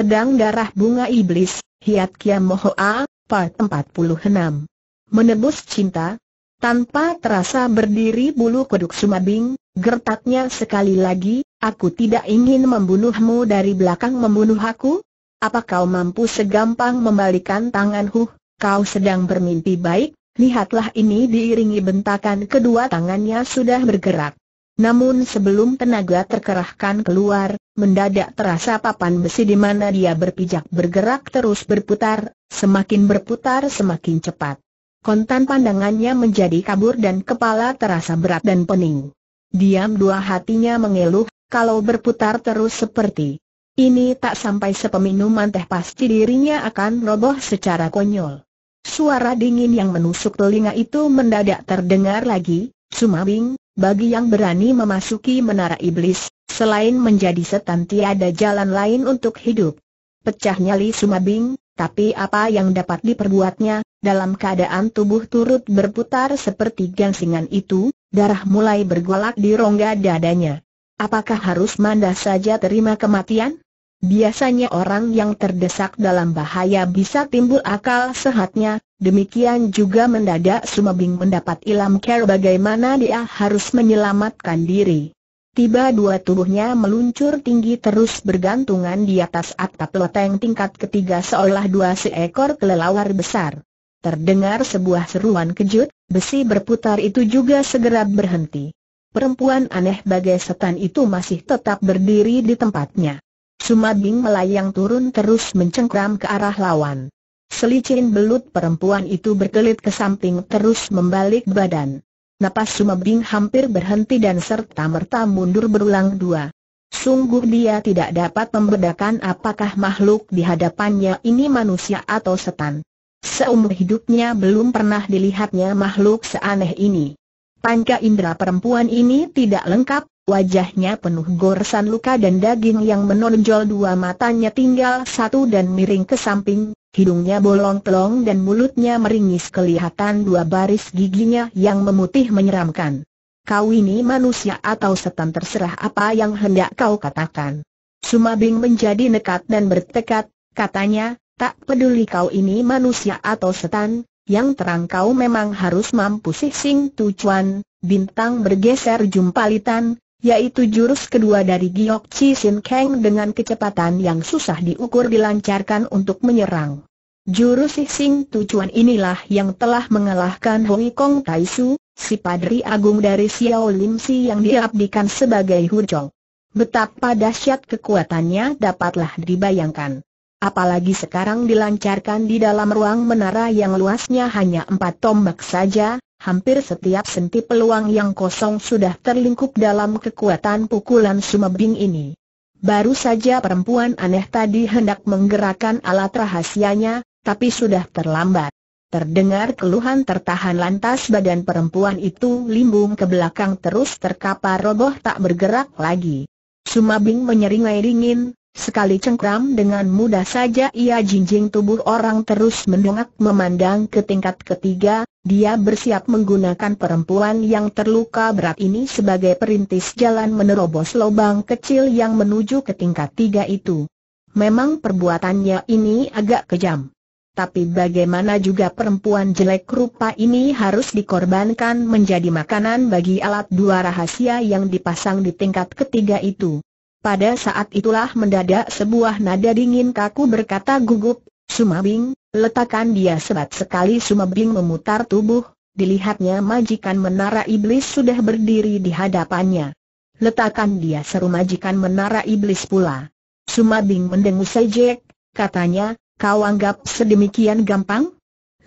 Pedang Darah Bunga Iblis, Hiat Kiam Mohoa, Part 46 Menebus Cinta Tanpa terasa berdiri bulu kuduk Sumabing, gertaknya sekali lagi, aku tidak ingin membunuhmu dari belakang membunuh aku? Apa kau mampu segampang membalikan tangan huh, kau sedang bermimpi baik? Lihatlah ini diiringi bentakan kedua tangannya sudah bergerak. Namun sebelum tenaga terkerahkan keluar, mendadak terasa papan besi di mana dia berpijak bergerak terus berputar, semakin berputar semakin cepat. Kontan pandangannya menjadi kabur dan kepala terasa berat dan pening. Diam dua hatinya mengeluh, kalau berputar terus seperti ini tak sampai sepeminuman teh pasti dirinya akan roboh secara konyol. Suara dingin yang menusuk telinga itu mendadak terdengar lagi, Sumabing, bagi yang berani memasuki menara iblis, selain menjadi setan tiada jalan lain untuk hidup. Pecahnya Li Sumabing, tapi apa yang dapat diperbuatnya, dalam keadaan tubuh turut berputar seperti gansingan itu, darah mulai bergolak di rongga dadanya. Apakah harus mandah saja terima kematian? Biasanya orang yang terdesak dalam bahaya bisa timbul akal sehatnya, demikian juga mendadak Sumabing mendapat ilham care bagaimana dia harus menyelamatkan diri. Tiba dua tubuhnya meluncur tinggi terus bergantungan di atas atap loteng tingkat ketiga seolah dua seekor kelelawar besar. Terdengar sebuah seruan kejut, besi berputar itu juga segera berhenti. Perempuan aneh bagai setan itu masih tetap berdiri di tempatnya. Sumabing melayang turun terus mencengkram ke arah lawan. Selicin belut perempuan itu berkelit ke samping terus membalik badan. Napas Sumabing hampir berhenti dan serta-merta mundur berulang dua. Sungguh dia tidak dapat membedakan apakah makhluk di hadapannya ini manusia atau setan. Seumur hidupnya belum pernah dilihatnya makhluk seaneh ini. Panca indera perempuan ini tidak lengkap, Wajahnya penuh goresan luka dan daging yang menonjol dua matanya tinggal satu dan miring ke samping, hidungnya bolong-telong dan mulutnya meringis kelihatan dua baris giginya yang memutih menyeramkan. Kau ini manusia atau setan terserah apa yang hendak kau katakan. Sumabing menjadi nekat dan bertekad, katanya, tak peduli kau ini manusia atau setan, yang terang kau memang harus mampu sih tujuan. bintang bergeser jumpalitan, yaitu jurus kedua dari Giok Chi Sin Kang dengan kecepatan yang susah diukur dilancarkan untuk menyerang. Jurus Sing Tujuan inilah yang telah mengalahkan Hui Kong Tai Su, si padri agung dari Xiao Lim Si yang diabdikan sebagai Hurjong. Betapa dahsyat kekuatannya dapatlah dibayangkan. Apalagi sekarang dilancarkan di dalam ruang menara yang luasnya hanya empat tombak saja, hampir setiap senti peluang yang kosong sudah terlingkup dalam kekuatan pukulan sumebing ini. Baru saja perempuan aneh tadi hendak menggerakkan alat rahasianya, tapi sudah terlambat. Terdengar keluhan tertahan lantas badan perempuan itu limbung ke belakang terus terkapar roboh tak bergerak lagi. Sumabing menyeringai dingin, Sekali cengkram dengan mudah saja ia jinjing tubuh orang terus mendongak memandang ke tingkat ketiga, dia bersiap menggunakan perempuan yang terluka berat ini sebagai perintis jalan menerobos lubang kecil yang menuju ke tingkat tiga itu. Memang perbuatannya ini agak kejam. Tapi bagaimana juga perempuan jelek rupa ini harus dikorbankan menjadi makanan bagi alat dua rahasia yang dipasang di tingkat ketiga itu. Pada saat itulah mendadak sebuah nada dingin kaku berkata gugup, Sumabing, letakkan dia sebat sekali Sumabing memutar tubuh, dilihatnya majikan menara iblis sudah berdiri di hadapannya. Letakkan dia seru majikan menara iblis pula. Sumabing mendengus sejek, katanya, kau anggap sedemikian gampang?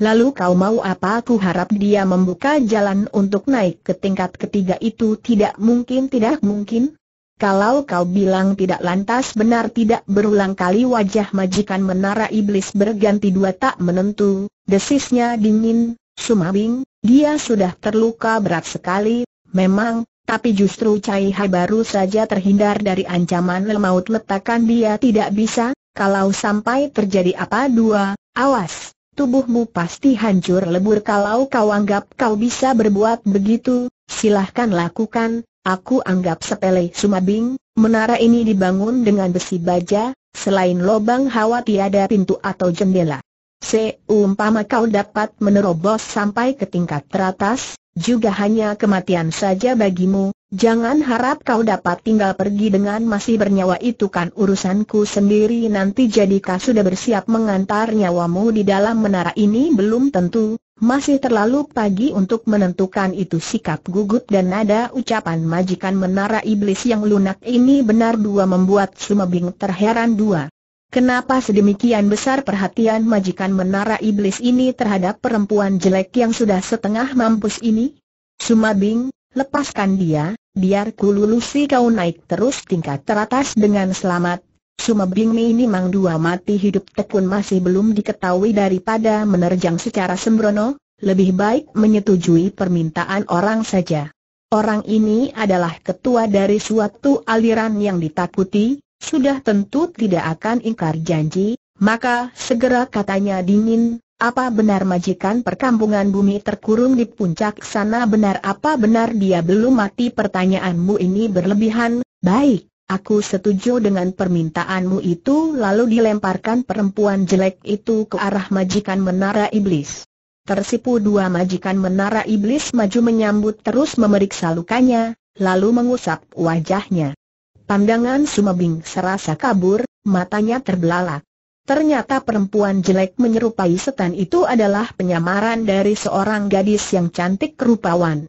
Lalu kau mau apa? Aku harap dia membuka jalan untuk naik ke tingkat ketiga itu tidak mungkin tidak mungkin. Kalau kau bilang tidak lantas benar tidak berulang kali wajah majikan menara iblis berganti dua tak menentu, desisnya dingin, sumabing, dia sudah terluka berat sekali, memang, tapi justru Cai Hai baru saja terhindar dari ancaman lemaut letakkan dia tidak bisa, kalau sampai terjadi apa dua, awas, tubuhmu pasti hancur lebur kalau kau anggap kau bisa berbuat begitu, silahkan lakukan, Aku anggap sepele Sumabing, menara ini dibangun dengan besi baja, selain lubang hawa tiada pintu atau jendela. Seumpama kau dapat menerobos sampai ke tingkat teratas, juga hanya kematian saja bagimu, jangan harap kau dapat tinggal pergi dengan masih bernyawa itu kan urusanku sendiri nanti jadikah sudah bersiap mengantar nyawamu di dalam menara ini belum tentu, masih terlalu pagi untuk menentukan itu sikap gugup dan nada ucapan majikan menara iblis yang lunak ini benar dua membuat Sumebing terheran dua. Kenapa sedemikian besar perhatian majikan menara iblis ini terhadap perempuan jelek yang sudah setengah mampus ini? Sumabing, lepaskan dia, biar ku lulusi kau naik terus tingkat teratas dengan selamat, Suma Mi ini Mang Dua mati hidup tekun masih belum diketahui daripada menerjang secara sembrono, lebih baik menyetujui permintaan orang saja. Orang ini adalah ketua dari suatu aliran yang ditakuti, sudah tentu tidak akan ingkar janji, maka segera katanya dingin, apa benar majikan perkampungan bumi terkurung di puncak sana benar apa benar dia belum mati pertanyaanmu ini berlebihan, baik, Aku setuju dengan permintaanmu itu lalu dilemparkan perempuan jelek itu ke arah majikan menara iblis. Tersipu dua majikan menara iblis maju menyambut terus memeriksa lukanya, lalu mengusap wajahnya. Pandangan Sumabing serasa kabur, matanya terbelalak. Ternyata perempuan jelek menyerupai setan itu adalah penyamaran dari seorang gadis yang cantik kerupawan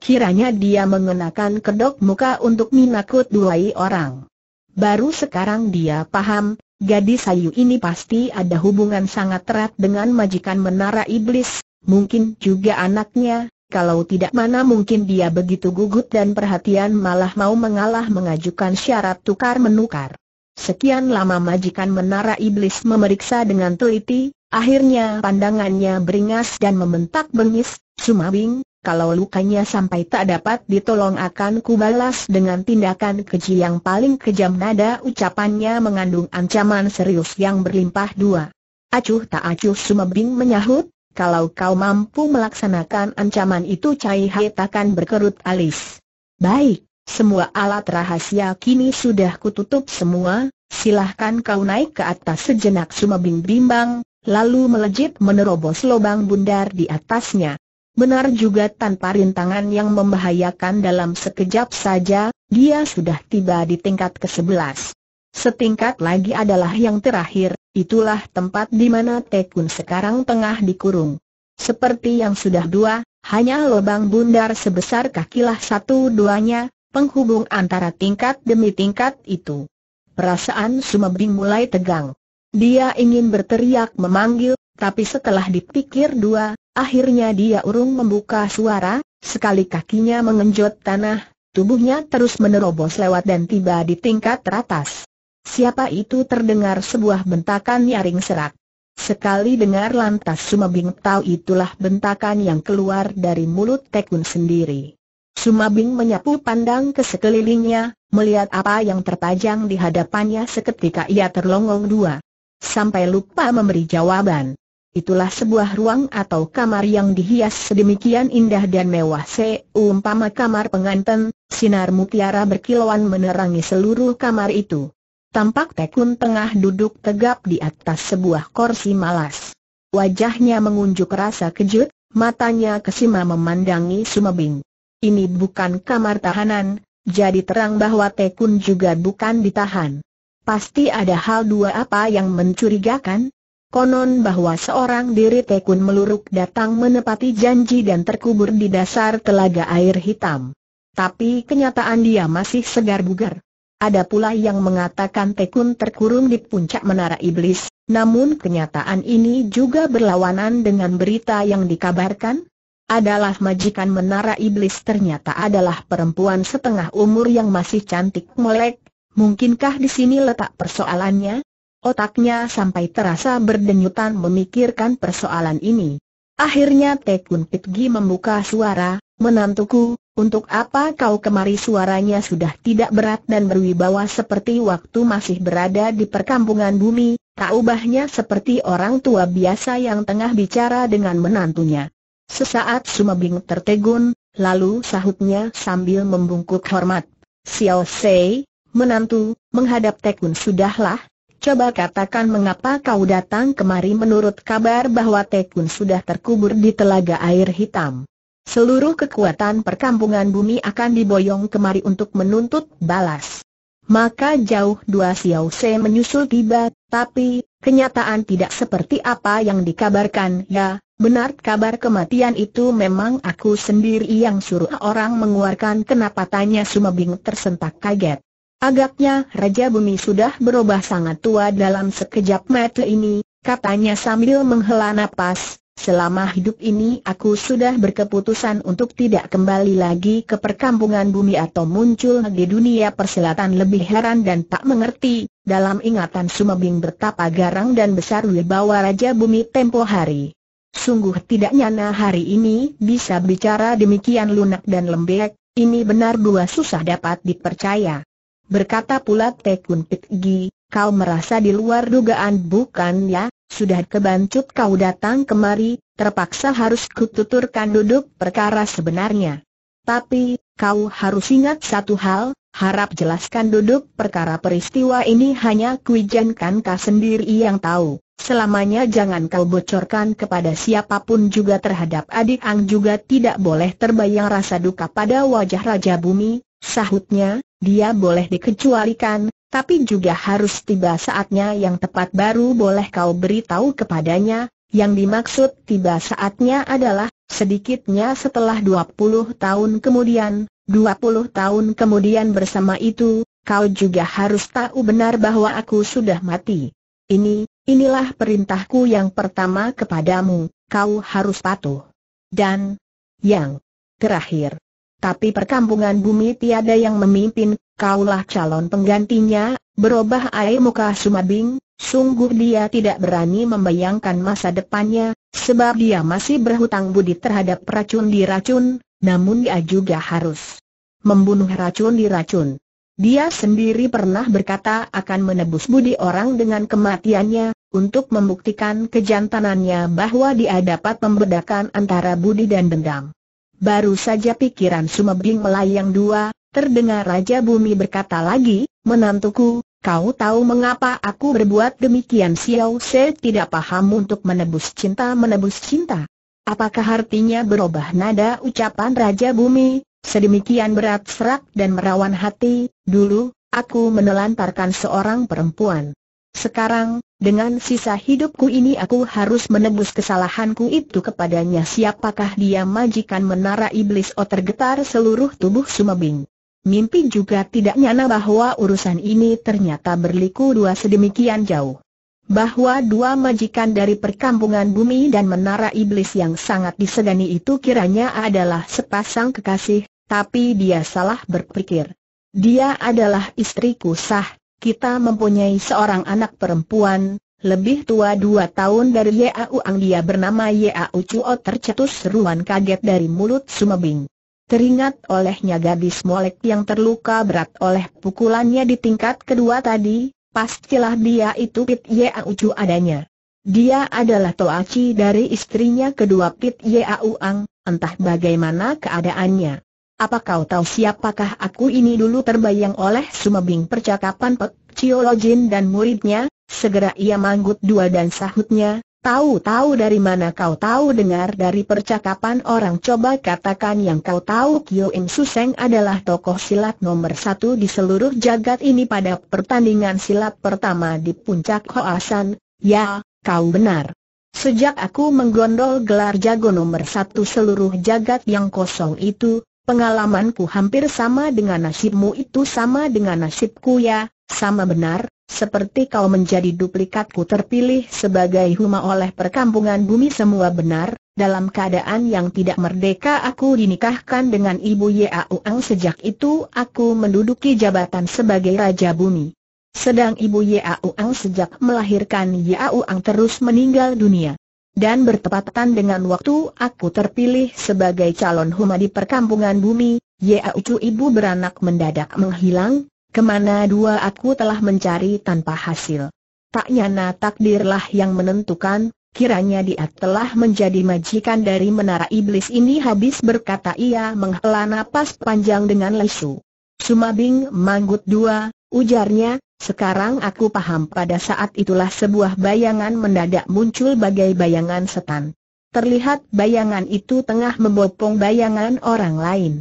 kiranya dia mengenakan kedok muka untuk menakut dua orang. Baru sekarang dia paham, gadis sayu ini pasti ada hubungan sangat erat dengan majikan menara iblis, mungkin juga anaknya, kalau tidak mana mungkin dia begitu gugup dan perhatian malah mau mengalah mengajukan syarat tukar-menukar. Sekian lama majikan menara iblis memeriksa dengan teliti, akhirnya pandangannya beringas dan membentak bengis, Sumawing, kalau lukanya sampai tak dapat ditolong akan kubalas dengan tindakan keji yang paling kejam nada ucapannya mengandung ancaman serius yang berlimpah dua. Acuh tak acuh Sumebing menyahut, kalau kau mampu melaksanakan ancaman itu Cai Hai takkan berkerut alis. Baik, semua alat rahasia kini sudah kututup semua, silahkan kau naik ke atas sejenak Sumebing bimbang, lalu melejit menerobos lubang bundar di atasnya. Benar juga tanpa rintangan yang membahayakan dalam sekejap saja, dia sudah tiba di tingkat ke-11. Setingkat lagi adalah yang terakhir, itulah tempat di mana Tekun sekarang tengah dikurung. Seperti yang sudah dua, hanya lubang bundar sebesar kakilah satu-duanya, penghubung antara tingkat demi tingkat itu. Perasaan Sumebing mulai tegang. Dia ingin berteriak memanggil, tapi setelah dipikir dua, Akhirnya dia urung membuka suara, sekali kakinya mengenjot tanah, tubuhnya terus menerobos lewat dan tiba di tingkat teratas. Siapa itu terdengar sebuah bentakan nyaring serak. Sekali dengar lantas Sumabing tahu itulah bentakan yang keluar dari mulut Tekun sendiri. Sumabing menyapu pandang ke sekelilingnya, melihat apa yang terpajang di hadapannya seketika ia terlongong dua. Sampai lupa memberi jawaban. Itulah sebuah ruang atau kamar yang dihias sedemikian indah dan mewah seumpama kamar pengantin, sinar mutiara berkilauan menerangi seluruh kamar itu. Tampak Tekun tengah duduk tegap di atas sebuah kursi malas. Wajahnya mengunjuk rasa kejut, matanya kesima memandangi Sumbing. Ini bukan kamar tahanan, jadi terang bahwa Tekun juga bukan ditahan. Pasti ada hal dua apa yang mencurigakan? Konon bahwa seorang diri tekun meluruk datang menepati janji dan terkubur di dasar telaga air hitam. Tapi kenyataan dia masih segar bugar. Ada pula yang mengatakan tekun terkurung di puncak menara iblis, namun kenyataan ini juga berlawanan dengan berita yang dikabarkan. Adalah majikan menara iblis ternyata adalah perempuan setengah umur yang masih cantik molek. Mungkinkah di sini letak persoalannya? Otaknya sampai terasa berdenyutan memikirkan persoalan ini. Akhirnya Tekun Pitgi membuka suara, menantuku, untuk apa kau kemari suaranya sudah tidak berat dan berwibawa seperti waktu masih berada di perkampungan bumi, tak ubahnya seperti orang tua biasa yang tengah bicara dengan menantunya. Sesaat Sumabing tertegun, lalu sahutnya sambil membungkuk hormat. Xiao Sei, menantu, menghadap Tekun sudahlah, Coba katakan mengapa kau datang kemari menurut kabar bahwa Tekun sudah terkubur di telaga air hitam. Seluruh kekuatan perkampungan bumi akan diboyong kemari untuk menuntut balas. Maka jauh dua Xiao Se menyusul tiba, tapi, kenyataan tidak seperti apa yang dikabarkan ya, benar kabar kematian itu memang aku sendiri yang suruh orang mengeluarkan kenapa tanya Sumabing tersentak kaget. Agaknya Raja Bumi sudah berubah sangat tua dalam sekejap mata ini, katanya sambil menghela nafas. selama hidup ini aku sudah berkeputusan untuk tidak kembali lagi ke perkampungan bumi atau muncul di dunia perselatan. lebih heran dan tak mengerti, dalam ingatan Sumabing bertapa garang dan besar wibawa Raja Bumi tempo hari. Sungguh tidak nyana hari ini bisa bicara demikian lunak dan lembek, ini benar dua susah dapat dipercaya berkata pula Tekun Pitgi, kau merasa di luar dugaan bukan ya, sudah kebancut kau datang kemari, terpaksa harus kututurkan duduk perkara sebenarnya. Tapi, kau harus ingat satu hal, harap jelaskan duduk perkara peristiwa ini hanya kuijankan kau sendiri yang tahu. Selamanya jangan kau bocorkan kepada siapapun juga terhadap adik Ang juga tidak boleh terbayang rasa duka pada wajah Raja Bumi, Sahutnya, dia boleh dikecualikan, tapi juga harus tiba saatnya yang tepat baru boleh kau beritahu kepadanya, yang dimaksud tiba saatnya adalah, sedikitnya setelah 20 tahun kemudian, 20 tahun kemudian bersama itu, kau juga harus tahu benar bahwa aku sudah mati. Ini, inilah perintahku yang pertama kepadamu, kau harus patuh. Dan, yang terakhir, tapi perkampungan bumi tiada yang memimpin, kaulah calon penggantinya, berubah air muka Sumabing, sungguh dia tidak berani membayangkan masa depannya, sebab dia masih berhutang budi terhadap racun di racun, namun dia juga harus membunuh racun di racun. Dia sendiri pernah berkata akan menebus budi orang dengan kematiannya, untuk membuktikan kejantanannya bahwa dia dapat membedakan antara budi dan dendam. Baru saja pikiran Sumebing melayang dua, terdengar Raja Bumi berkata lagi, Menantuku, kau tahu mengapa aku berbuat demikian Xiao Se tidak paham untuk menebus cinta menebus cinta. Apakah artinya berubah nada ucapan Raja Bumi, sedemikian berat serak dan merawan hati, dulu, aku menelantarkan seorang perempuan. Sekarang, dengan sisa hidupku ini aku harus menebus kesalahanku itu kepadanya siapakah dia majikan menara iblis O tergetar seluruh tubuh Sumabing Mimpi juga tidak nyana bahwa urusan ini ternyata berliku dua sedemikian jauh. Bahwa dua majikan dari perkampungan bumi dan menara iblis yang sangat disegani itu kiranya adalah sepasang kekasih, tapi dia salah berpikir. Dia adalah istriku sah, kita mempunyai seorang anak perempuan, lebih tua dua tahun dari Yau Ang dia bernama Yau Chuo tercetus seruan kaget dari mulut Sumebing. Teringat olehnya gadis molek yang terluka berat oleh pukulannya di tingkat kedua tadi, pastilah dia itu Pit Yau Chu adanya. Dia adalah toachi dari istrinya kedua Pit Yau Ang, entah bagaimana keadaannya. Apa kau tahu siapakah aku ini dulu terbayang oleh sumebing percakapan Pek Ciolojin dan muridnya, segera ia manggut dua dan sahutnya, tahu-tahu dari mana kau tahu dengar dari percakapan orang coba katakan yang kau tahu Kyo Im Suseng adalah tokoh silat nomor satu di seluruh jagat ini pada pertandingan silat pertama di puncak Hoasan, ya, kau benar. Sejak aku menggondol gelar jago nomor satu seluruh jagat yang kosong itu, Pengalamanku hampir sama dengan nasibmu itu sama dengan nasibku ya, sama benar, seperti kau menjadi duplikatku terpilih sebagai huma oleh perkampungan bumi semua benar, dalam keadaan yang tidak merdeka aku dinikahkan dengan ibu Yau Ang sejak itu aku menduduki jabatan sebagai Raja Bumi. Sedang ibu Yau Ang sejak melahirkan Yau Ang terus meninggal dunia dan bertepatan dengan waktu aku terpilih sebagai calon huma di perkampungan bumi, Ya ucu ibu beranak mendadak menghilang, kemana dua aku telah mencari tanpa hasil. Tak nyana takdirlah yang menentukan, kiranya dia telah menjadi majikan dari menara iblis ini habis berkata ia menghela napas panjang dengan lesu. Sumabing manggut dua, ujarnya, sekarang aku paham pada saat itulah sebuah bayangan mendadak muncul bagai bayangan setan. Terlihat bayangan itu tengah membopong bayangan orang lain.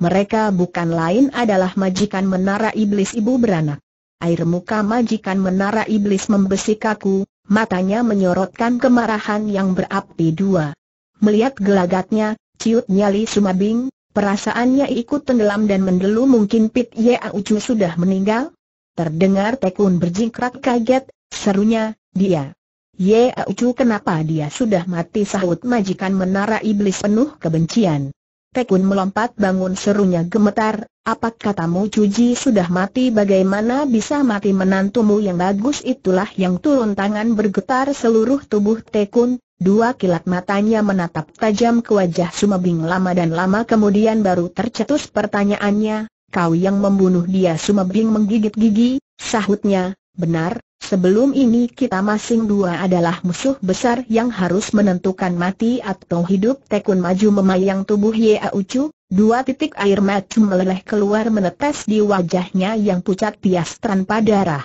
Mereka bukan lain adalah majikan menara iblis ibu beranak. Air muka majikan menara iblis membesi kaku, matanya menyorotkan kemarahan yang berapi dua. Melihat gelagatnya, ciut nyali sumabing, perasaannya ikut tenggelam dan mendelu mungkin Pit Ye Ucu sudah meninggal? Terdengar Tekun berjingkrak kaget, serunya, dia. Ye Aucu kenapa dia sudah mati sahut majikan menara iblis penuh kebencian. Tekun melompat bangun serunya gemetar, apa katamu Cuji sudah mati bagaimana bisa mati menantumu yang bagus itulah yang turun tangan bergetar seluruh tubuh Tekun, dua kilat matanya menatap tajam ke wajah Sumabing lama dan lama kemudian baru tercetus pertanyaannya, kau yang membunuh dia Sumebing menggigit gigi, sahutnya, benar, sebelum ini kita masing dua adalah musuh besar yang harus menentukan mati atau hidup tekun maju memayang tubuh Yea Ucu, dua titik air mata meleleh keluar menetes di wajahnya yang pucat pias tanpa darah.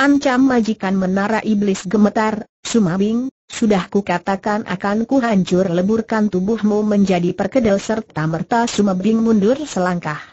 Ancam majikan menara iblis gemetar, Sumabing, sudah katakan akan ku hancur, leburkan tubuhmu menjadi perkedel serta merta Sumabing mundur selangkah.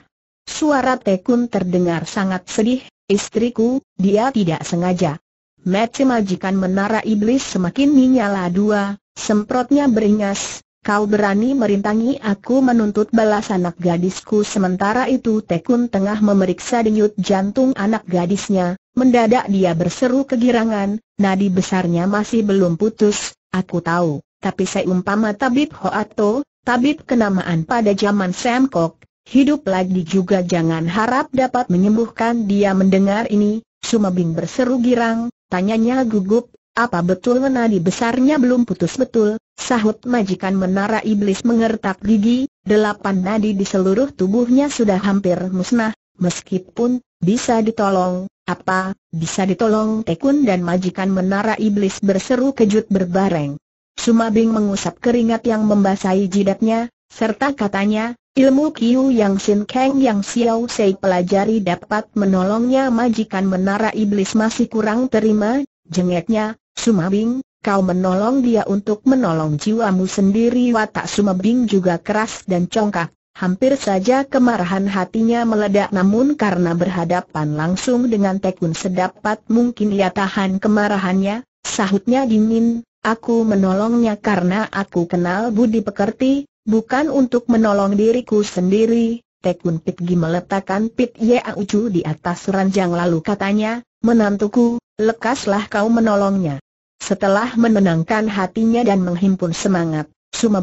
Suara Tekun terdengar sangat sedih, istriku, dia tidak sengaja. Meci majikan menara iblis semakin menyala dua, semprotnya beringas, kau berani merintangi aku menuntut balas anak gadisku sementara itu Tekun tengah memeriksa denyut jantung anak gadisnya, mendadak dia berseru kegirangan, nadi besarnya masih belum putus, aku tahu, tapi saya umpama tabib Hoato, tabib kenamaan pada zaman Semkok, Hidup lagi juga jangan harap dapat menyembuhkan dia mendengar ini, Sumabing berseru girang, tanyanya gugup, apa betul nadi besarnya belum putus betul, sahut majikan menara iblis mengertak gigi, delapan nadi di seluruh tubuhnya sudah hampir musnah, meskipun, bisa ditolong, apa, bisa ditolong tekun dan majikan menara iblis berseru kejut berbareng. Sumabing mengusap keringat yang membasahi jidatnya, serta katanya, ilmu Kiu Yang Sin Kang Yang Xiao Sei pelajari dapat menolongnya majikan menara iblis masih kurang terima, jengeknya, Sumabing, kau menolong dia untuk menolong jiwamu sendiri watak Sumabing juga keras dan congkak, hampir saja kemarahan hatinya meledak namun karena berhadapan langsung dengan tekun sedapat mungkin ia tahan kemarahannya, sahutnya dingin, Aku menolongnya karena aku kenal budi pekerti, Bukan untuk menolong diriku sendiri, Tekun pitgi meletakkan Pit Ye Ucu di atas ranjang lalu katanya, menantuku, lekaslah kau menolongnya. Setelah menenangkan hatinya dan menghimpun semangat,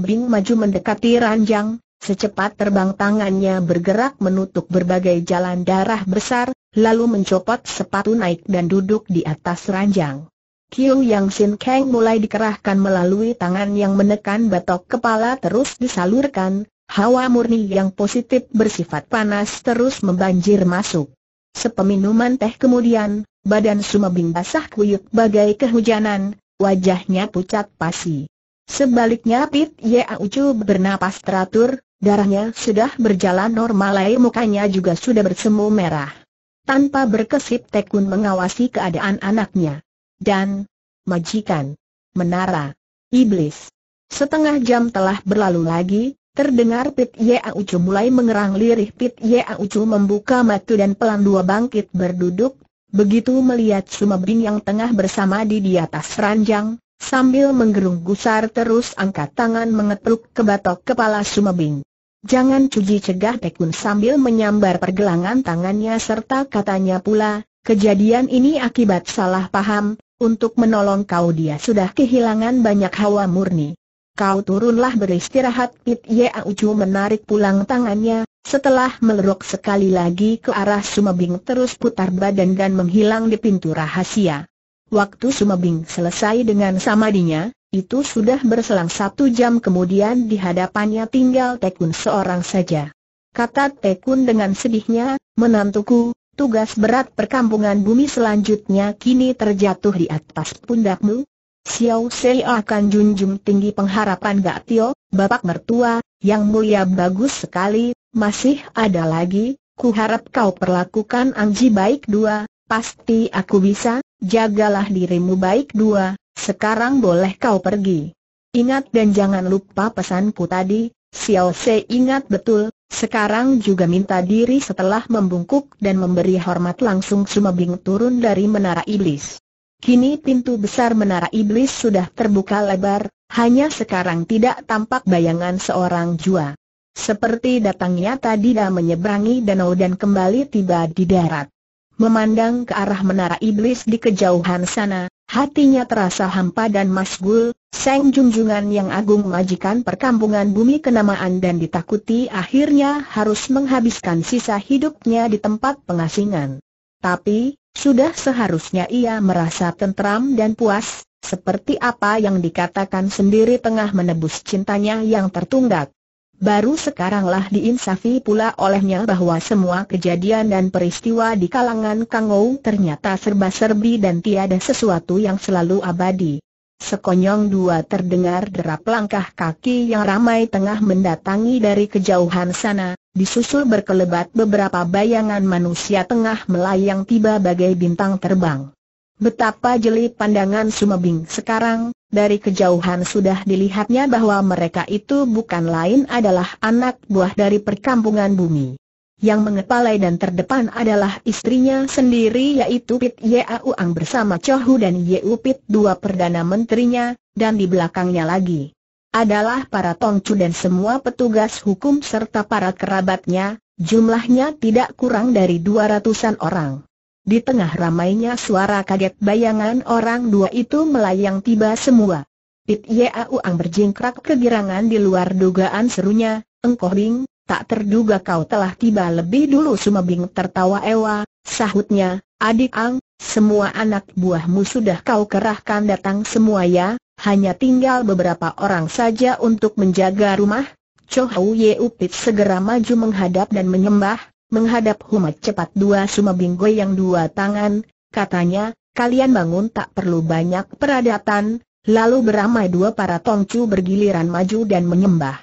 Bing maju mendekati ranjang, secepat terbang tangannya bergerak menutup berbagai jalan darah besar, lalu mencopot sepatu naik dan duduk di atas ranjang. Kiu Yang Sin Kang mulai dikerahkan melalui tangan yang menekan batok kepala terus disalurkan, hawa murni yang positif bersifat panas terus membanjir masuk. Sepeminuman teh kemudian, badan sumabing basah kuyuk bagai kehujanan, wajahnya pucat pasi. Sebaliknya Pit Ye Ucu bernapas teratur, darahnya sudah berjalan normal lai eh, mukanya juga sudah bersemu merah. Tanpa berkesip Tekun mengawasi keadaan anaknya dan majikan menara iblis. Setengah jam telah berlalu lagi, terdengar Pit ucu mulai mengerang lirih Pit ucu membuka mata dan pelan dua bangkit berduduk, begitu melihat bing yang tengah bersama di di atas ranjang, sambil menggerung gusar terus angkat tangan mengetuk ke batok kepala bing Jangan cuci cegah Tekun sambil menyambar pergelangan tangannya serta katanya pula, kejadian ini akibat salah paham, untuk menolong kau dia sudah kehilangan banyak hawa murni. Kau turunlah beristirahat Pit Ye Ucu menarik pulang tangannya, setelah melerok sekali lagi ke arah Sumabing terus putar badan dan menghilang di pintu rahasia. Waktu Sumabing selesai dengan samadinya, itu sudah berselang satu jam kemudian di hadapannya tinggal Tekun seorang saja. Kata Tekun dengan sedihnya, menantuku, Tugas berat perkampungan bumi selanjutnya kini terjatuh di atas pundakmu. Xiao Sei akan junjung tinggi pengharapan Gak Tio, bapak mertua, yang mulia bagus sekali, masih ada lagi, ku harap kau perlakukan Anji baik dua, pasti aku bisa, jagalah dirimu baik dua, sekarang boleh kau pergi. Ingat dan jangan lupa pesanku tadi, Xiao Se ingat betul, sekarang juga minta diri setelah membungkuk dan memberi hormat langsung bing turun dari menara iblis. Kini pintu besar menara iblis sudah terbuka lebar, hanya sekarang tidak tampak bayangan seorang jua. Seperti datangnya tadi dah menyeberangi danau dan kembali tiba di darat. Memandang ke arah menara iblis di kejauhan sana, hatinya terasa hampa dan masgul, Seng Junjungan yang agung majikan perkampungan bumi kenamaan dan ditakuti akhirnya harus menghabiskan sisa hidupnya di tempat pengasingan. Tapi, sudah seharusnya ia merasa tentram dan puas, seperti apa yang dikatakan sendiri tengah menebus cintanya yang tertunggak. Baru sekaranglah diinsafi pula olehnya bahwa semua kejadian dan peristiwa di kalangan Kangou ternyata serba-serbi dan tiada sesuatu yang selalu abadi. Sekonyong dua terdengar derap langkah kaki yang ramai tengah mendatangi dari kejauhan sana, disusul berkelebat beberapa bayangan manusia tengah melayang tiba bagai bintang terbang. Betapa jeli pandangan Sumebing sekarang, dari kejauhan sudah dilihatnya bahwa mereka itu bukan lain adalah anak buah dari perkampungan bumi. Yang mengepalai dan terdepan adalah istrinya sendiri yaitu Pit Yeauang bersama Chohu dan Pit dua Perdana Menterinya, dan di belakangnya lagi adalah para Tongcu dan semua petugas hukum serta para kerabatnya, jumlahnya tidak kurang dari dua ratusan orang. Di tengah ramainya suara kaget bayangan orang dua itu melayang tiba semua. Pit Yeauang berjingkrak kegirangan di luar dugaan serunya, Engkoh Bing, tak terduga kau telah tiba lebih dulu Sumabing tertawa ewa, sahutnya, adik Ang, semua anak buahmu sudah kau kerahkan datang semua ya, hanya tinggal beberapa orang saja untuk menjaga rumah. Cho Ye Upit segera maju menghadap dan menyembah, menghadap Humat cepat dua Sumebing yang dua tangan, katanya, kalian bangun tak perlu banyak peradatan, lalu beramai dua para tongcu bergiliran maju dan menyembah.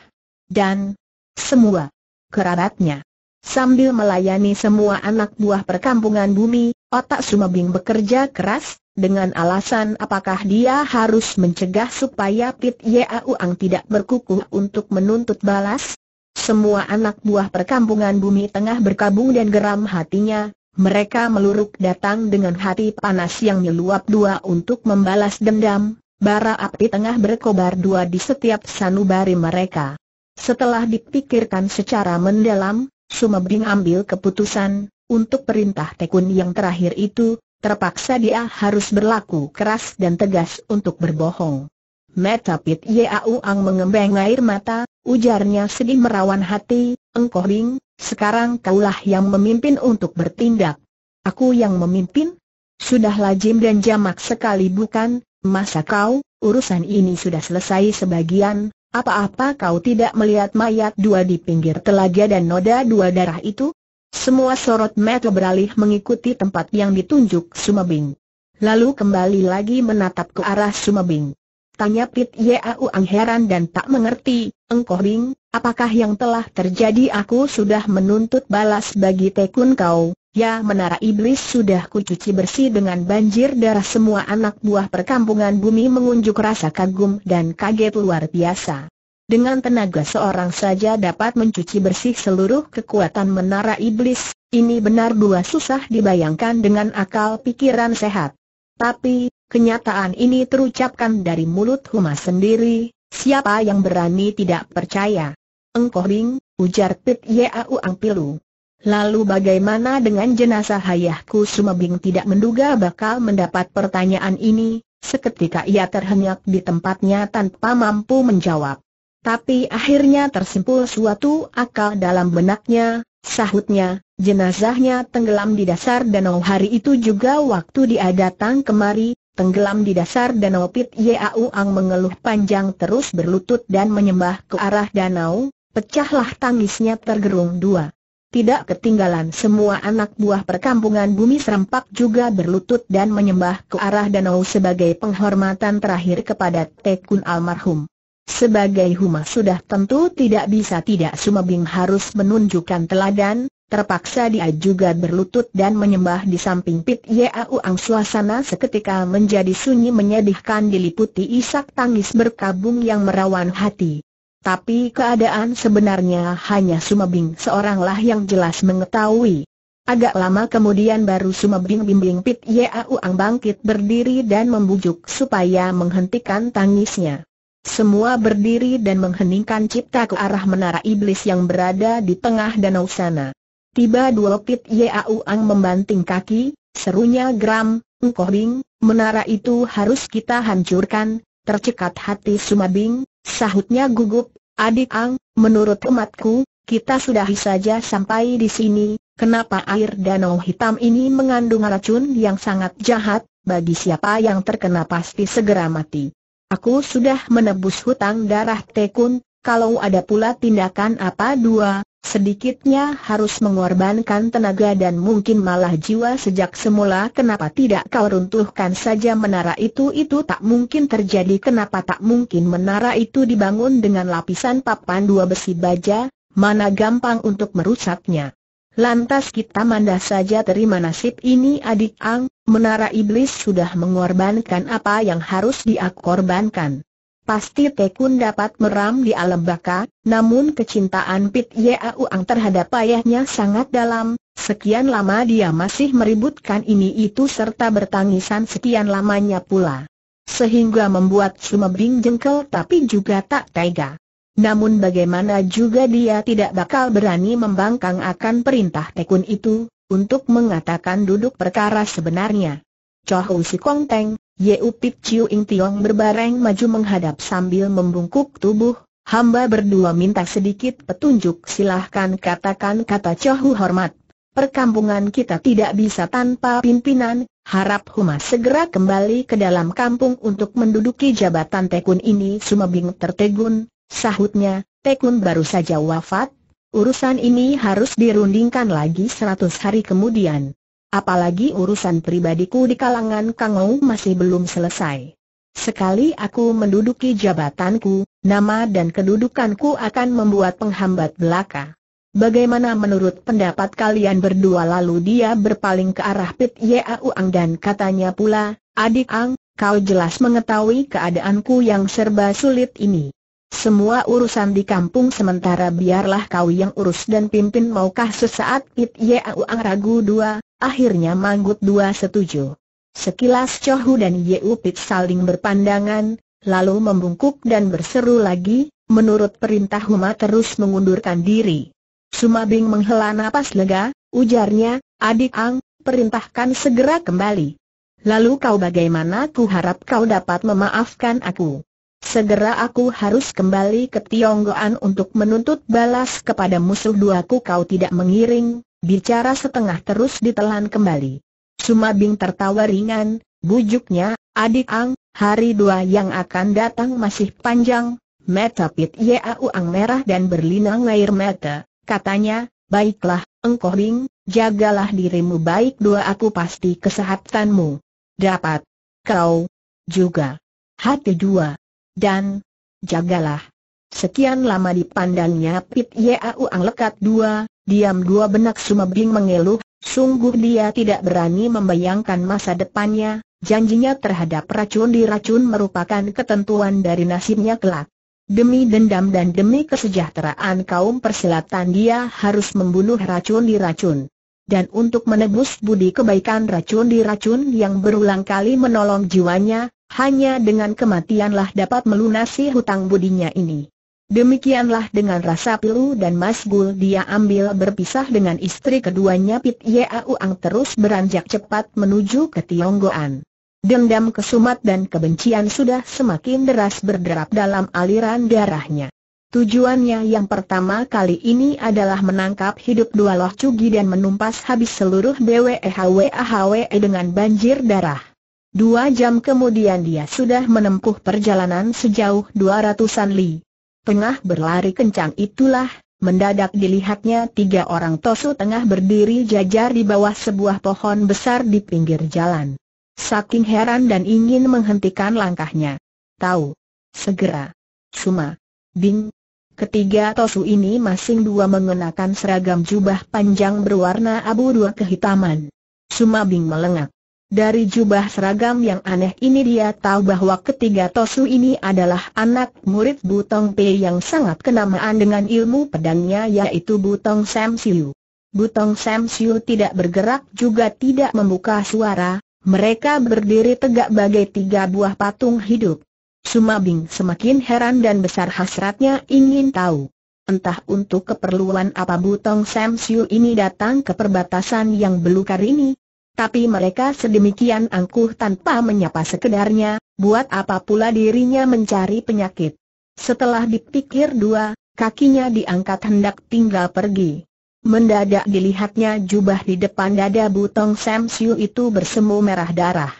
Dan, semua kerabatnya. Sambil melayani semua anak buah perkampungan bumi, otak Sumabing bekerja keras, dengan alasan apakah dia harus mencegah supaya Pit Yauang tidak berkukuh untuk menuntut balas? Semua anak buah perkampungan bumi tengah berkabung dan geram hatinya, mereka meluruk datang dengan hati panas yang meluap dua untuk membalas dendam, bara api tengah berkobar dua di setiap sanubari mereka. Setelah dipikirkan secara mendalam, Sumebing ambil keputusan, untuk perintah tekun yang terakhir itu, terpaksa dia harus berlaku keras dan tegas untuk berbohong. Metapit Yau Ang mengembang air mata, ujarnya sedih merawan hati, engkau ring. sekarang kaulah yang memimpin untuk bertindak. Aku yang memimpin? Sudah lajim dan jamak sekali bukan, masa kau, urusan ini sudah selesai sebagian, apa-apa kau tidak melihat mayat dua di pinggir telaga dan noda dua darah itu? Semua sorot mata beralih mengikuti tempat yang ditunjuk Sumabing. Lalu kembali lagi menatap ke arah Sumabing. Tanya Pit Yau Ang heran dan tak mengerti, Engkoh Bing, apakah yang telah terjadi aku sudah menuntut balas bagi tekun kau, Ya menara iblis sudah kucuci bersih dengan banjir darah semua anak buah perkampungan bumi mengunjuk rasa kagum dan kaget luar biasa. Dengan tenaga seorang saja dapat mencuci bersih seluruh kekuatan menara iblis, ini benar dua susah dibayangkan dengan akal pikiran sehat. Tapi, kenyataan ini terucapkan dari mulut Huma sendiri, siapa yang berani tidak percaya? Engkoh ring, ujar Pit Yau Ang Pilu. Lalu bagaimana dengan jenazah ayahku Sumabing tidak menduga bakal mendapat pertanyaan ini, seketika ia terhenyak di tempatnya tanpa mampu menjawab. Tapi akhirnya tersimpul suatu akal dalam benaknya, sahutnya, jenazahnya tenggelam di dasar danau hari itu juga waktu dia datang kemari, tenggelam di dasar danau Pit Yau Ang mengeluh panjang terus berlutut dan menyembah ke arah danau, pecahlah tangisnya tergerung dua. Tidak ketinggalan semua anak buah perkampungan bumi serempak juga berlutut dan menyembah ke arah danau sebagai penghormatan terakhir kepada Tekun almarhum. Sebagai Huma sudah tentu tidak bisa tidak Sumabing harus menunjukkan teladan, terpaksa dia juga berlutut dan menyembah di samping Pit Ang suasana seketika menjadi sunyi menyedihkan diliputi isak tangis berkabung yang merawan hati. Tapi keadaan sebenarnya hanya Sumabing seoranglah yang jelas mengetahui. Agak lama kemudian baru Sumabing bimbing Pit Yau Ang bangkit berdiri dan membujuk supaya menghentikan tangisnya. Semua berdiri dan mengheningkan cipta ke arah menara iblis yang berada di tengah danau sana. Tiba dua Pit Yau Ang membanting kaki, serunya geram, Engkoh Bing, menara itu harus kita hancurkan, tercekat hati Sumabing, Sahutnya gugup, adik Ang, menurut umatku, kita sudahi saja sampai di sini, kenapa air danau hitam ini mengandung racun yang sangat jahat, bagi siapa yang terkena pasti segera mati. Aku sudah menebus hutang darah Tekun, kalau ada pula tindakan apa dua, Sedikitnya harus mengorbankan tenaga dan mungkin malah jiwa sejak semula kenapa tidak kau runtuhkan saja menara itu itu tak mungkin terjadi kenapa tak mungkin menara itu dibangun dengan lapisan papan dua besi baja, mana gampang untuk merusaknya. Lantas kita mandah saja terima nasib ini adik Ang, menara iblis sudah mengorbankan apa yang harus diakorbankan. Pasti Tekun dapat meram di alam baka, namun kecintaan Pit Yauang terhadap ayahnya sangat dalam, sekian lama dia masih meributkan ini itu serta bertangisan sekian lamanya pula. Sehingga membuat Sumebing jengkel tapi juga tak tega. Namun bagaimana juga dia tidak bakal berani membangkang akan perintah Tekun itu, untuk mengatakan duduk perkara sebenarnya. Chohu si Kong Teng, Ye Pip Chiu Ing Tiong berbareng maju menghadap sambil membungkuk tubuh, hamba berdua minta sedikit petunjuk silahkan katakan kata Chohu hormat. Perkampungan kita tidak bisa tanpa pimpinan, harap Huma segera kembali ke dalam kampung untuk menduduki jabatan tekun ini Bing tertegun, sahutnya, tekun baru saja wafat, urusan ini harus dirundingkan lagi seratus hari kemudian. Apalagi urusan pribadiku di kalangan Kang masih belum selesai. Sekali aku menduduki jabatanku, nama dan kedudukanku akan membuat penghambat belaka. Bagaimana menurut pendapat kalian berdua lalu dia berpaling ke arah Pit Ang dan katanya pula, adik Ang, kau jelas mengetahui keadaanku yang serba sulit ini. Semua urusan di kampung sementara biarlah kau yang urus dan pimpin maukah sesaat Pit Ang ragu dua, Akhirnya Manggut dua setuju. Sekilas Chohu dan Yeupit saling berpandangan, lalu membungkuk dan berseru lagi, menurut perintah Huma terus mengundurkan diri. Sumabing menghela napas lega, ujarnya, adik Ang, perintahkan segera kembali. Lalu kau bagaimana ku harap kau dapat memaafkan aku. Segera aku harus kembali ke Tionggoan untuk menuntut balas kepada musuh duaku kau tidak mengiring, Bicara setengah terus ditelan kembali. Sumabing tertawa ringan, bujuknya, adik Ang, hari dua yang akan datang masih panjang, mata pit Yau Ang merah dan berlinang air mata, katanya, baiklah, engkau ring, jagalah dirimu baik dua aku pasti kesehatanmu. Dapat. Kau. Juga. Hati dua. Dan. Jagalah. Sekian lama dipandangnya Pit Yau Ang lekat dua, Diam dua benak Sumebing mengeluh, sungguh dia tidak berani membayangkan masa depannya, janjinya terhadap racun di racun merupakan ketentuan dari nasibnya kelak. Demi dendam dan demi kesejahteraan kaum persilatan dia harus membunuh racun di racun. Dan untuk menebus budi kebaikan racun di racun yang berulang kali menolong jiwanya, hanya dengan kematianlah dapat melunasi hutang budinya ini. Demikianlah dengan rasa pilu dan masgul dia ambil berpisah dengan istri keduanya Pit Uang terus beranjak cepat menuju ke Tionggoan. Dendam kesumat dan kebencian sudah semakin deras berderap dalam aliran darahnya. Tujuannya yang pertama kali ini adalah menangkap hidup dua loh cugi dan menumpas habis seluruh BWEHWAHWE dengan banjir darah. Dua jam kemudian dia sudah menempuh perjalanan sejauh dua ratusan li. Tengah berlari kencang itulah, mendadak dilihatnya tiga orang tosu tengah berdiri jajar di bawah sebuah pohon besar di pinggir jalan. Saking heran dan ingin menghentikan langkahnya. Tahu. Segera. Suma. Bing. Ketiga tosu ini masing dua mengenakan seragam jubah panjang berwarna abu dua kehitaman. Suma Bing melengak. Dari jubah seragam yang aneh ini dia tahu bahwa ketiga Tosu ini adalah anak murid Butong P yang sangat kenamaan dengan ilmu pedangnya yaitu Butong Sam Siu. Butong Sam Siu tidak bergerak juga tidak membuka suara, mereka berdiri tegak bagai tiga buah patung hidup. Suma Bing semakin heran dan besar hasratnya ingin tahu. Entah untuk keperluan apa Butong Sam Siu ini datang ke perbatasan yang belukar ini, tapi mereka sedemikian angkuh tanpa menyapa sekedarnya, buat apa pula dirinya mencari penyakit. Setelah dipikir dua, kakinya diangkat hendak tinggal pergi. Mendadak dilihatnya jubah di depan dada Butong Sam Siu itu bersemu merah darah.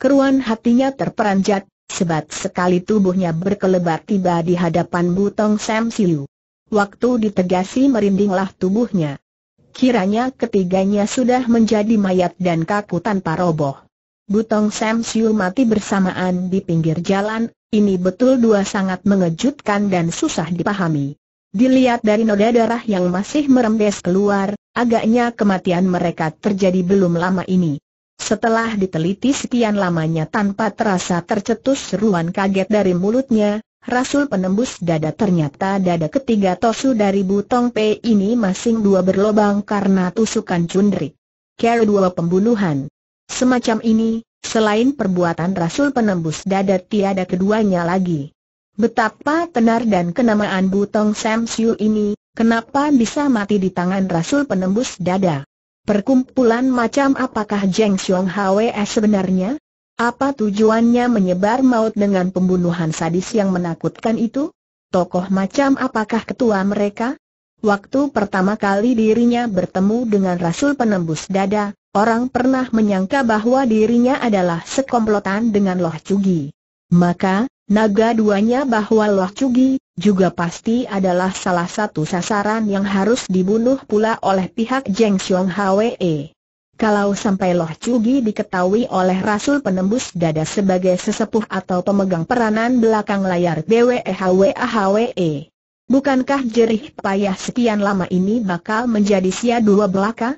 Keruan hatinya terperanjat, sebab sekali tubuhnya berkelebat tiba di hadapan Butong Sam Siu. Waktu ditegasi merindinglah tubuhnya. Kiranya ketiganya sudah menjadi mayat dan kaku tanpa roboh. Butong Sam Siu mati bersamaan di pinggir jalan, ini betul dua sangat mengejutkan dan susah dipahami. Dilihat dari noda darah yang masih merembes keluar, agaknya kematian mereka terjadi belum lama ini. Setelah diteliti sekian lamanya tanpa terasa tercetus seruan kaget dari mulutnya, Rasul penembus dada ternyata dada ketiga tosu dari Butong P ini masing dua berlobang karena tusukan cundri. Kera dua pembunuhan. Semacam ini, selain perbuatan Rasul penembus dada tiada keduanya lagi. Betapa tenar dan kenamaan Butong Sam Siu ini, kenapa bisa mati di tangan Rasul penembus dada? Perkumpulan macam apakah Jeng Xiong Hwe sebenarnya? Apa tujuannya menyebar maut dengan pembunuhan sadis yang menakutkan itu? Tokoh macam apakah ketua mereka? Waktu pertama kali dirinya bertemu dengan Rasul Penembus Dada, orang pernah menyangka bahwa dirinya adalah sekomplotan dengan Loh Cugi. Maka, naga duanya bahwa Loh Cugi, juga pasti adalah salah satu sasaran yang harus dibunuh pula oleh pihak Jeng Xiong Hwe. Kalau sampai Loh Cugi diketahui oleh Rasul Penembus Dada sebagai sesepuh atau pemegang peranan belakang layar BWEHWAHWE. E, bukankah jerih payah sekian lama ini bakal menjadi sia dua belaka?